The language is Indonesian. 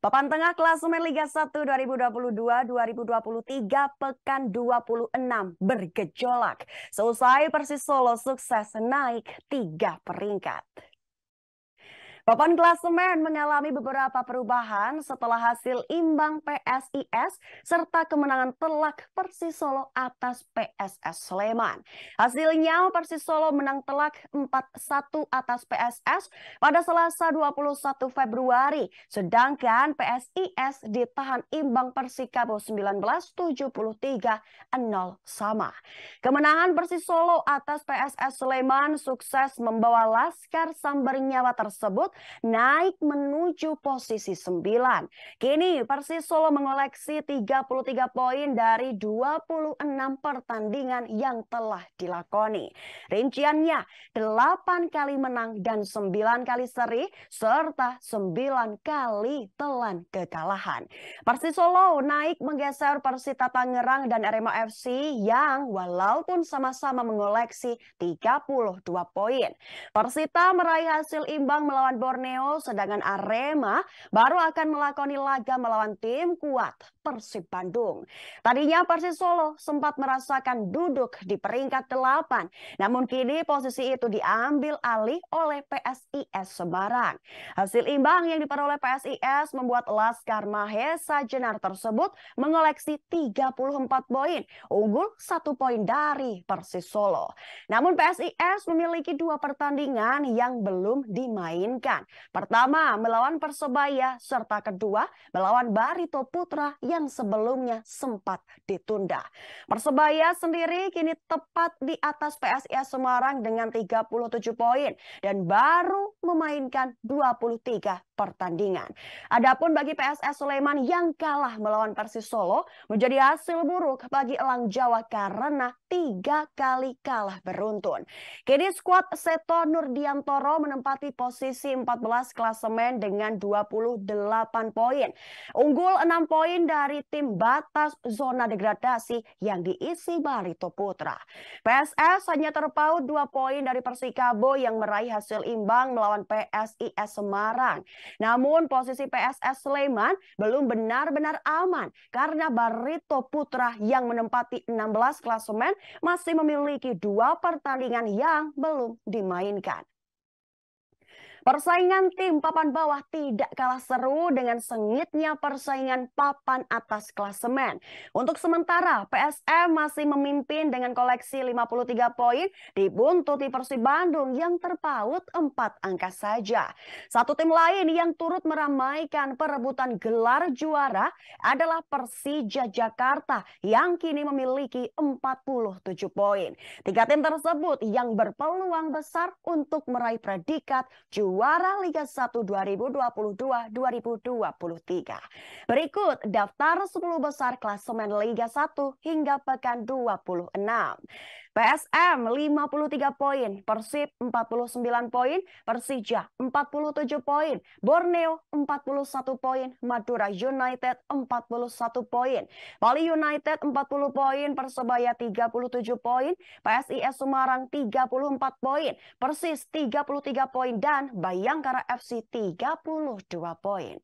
Papan tengah klasemen Liga 1 2022-2023 pekan 26 bergejolak. Seusai Persis Solo sukses naik tiga peringkat. Papan klasemen mengalami beberapa perubahan setelah hasil imbang PSIS serta kemenangan telak Persis Solo atas PSS Sleman. Hasilnya Persis Solo menang telak 4-1 atas PSS pada Selasa 21 Februari, sedangkan PSIS ditahan imbang Persikabo 1973-0 sama. Kemenangan Persis Solo atas PSS Sleman sukses membawa Laskar sambernyawa tersebut Gold naik menuju posisi 9. Kini Persis Solo mengoleksi 33 poin dari 26 pertandingan yang telah dilakoni. Rinciannya 8 kali menang dan 9 kali seri serta 9 kali telan kekalahan. Persis Solo naik menggeser Persita Tangerang dan Arema FC yang walaupun sama-sama mengoleksi 32 poin. Persita meraih hasil imbang melawan Borneo, sedangkan Arema baru akan melakoni laga melawan tim kuat Persib Bandung. Tadinya Persis Solo sempat merasakan duduk di peringkat 8, namun kini posisi itu diambil alih oleh PSIS Semarang. Hasil imbang yang diperoleh PSIS membuat Laskar Mahesa Jenar tersebut mengoleksi 34 poin, unggul satu poin dari Persis Solo. Namun PSIS memiliki dua pertandingan yang belum dimainkan. Pertama melawan Persebaya serta kedua melawan Barito Putra yang sebelumnya sempat ditunda. Persebaya sendiri kini tepat di atas PSIS Semarang dengan 37 poin dan baru memainkan 23 pertandingan. Adapun bagi PSS Sleman yang kalah melawan Persis Solo menjadi hasil buruk bagi Elang Jawa karena tiga kali kalah beruntun. Kini skuad Seto Nurdiantoro menempati posisi 14 klasemen dengan 28 poin. Unggul 6 poin dari tim batas zona degradasi yang diisi Barito Putra. PSS hanya terpaut 2 poin dari Persikabo yang meraih hasil imbang melawan PSIS Semarang. Namun posisi PSS Sleman belum benar-benar aman karena Barito Putra yang menempati 16 klasemen masih memiliki dua pertandingan yang belum dimainkan. Persaingan tim papan bawah tidak kalah seru dengan sengitnya persaingan papan atas klasemen. Untuk sementara, PSM masih memimpin dengan koleksi 53 poin dibuntuti Persib Bandung yang terpaut 4 angka saja. Satu tim lain yang turut meramaikan perebutan gelar juara adalah Persija Jakarta yang kini memiliki 47 poin. Tiga tim tersebut yang berpeluang besar untuk meraih predikat juara juara Liga 1 2022-2023. Berikut daftar 10 besar klasemen Liga 1 hingga pekan 26. PSM 53 poin, Persib 49 poin, Persija 47 poin, Borneo 41 poin, Madura United 41 poin, Bali United 40 poin, Persebaya 37 poin, PSIS Semarang 34 poin, Persis 33 poin dan Bayangkara FC 32 poin.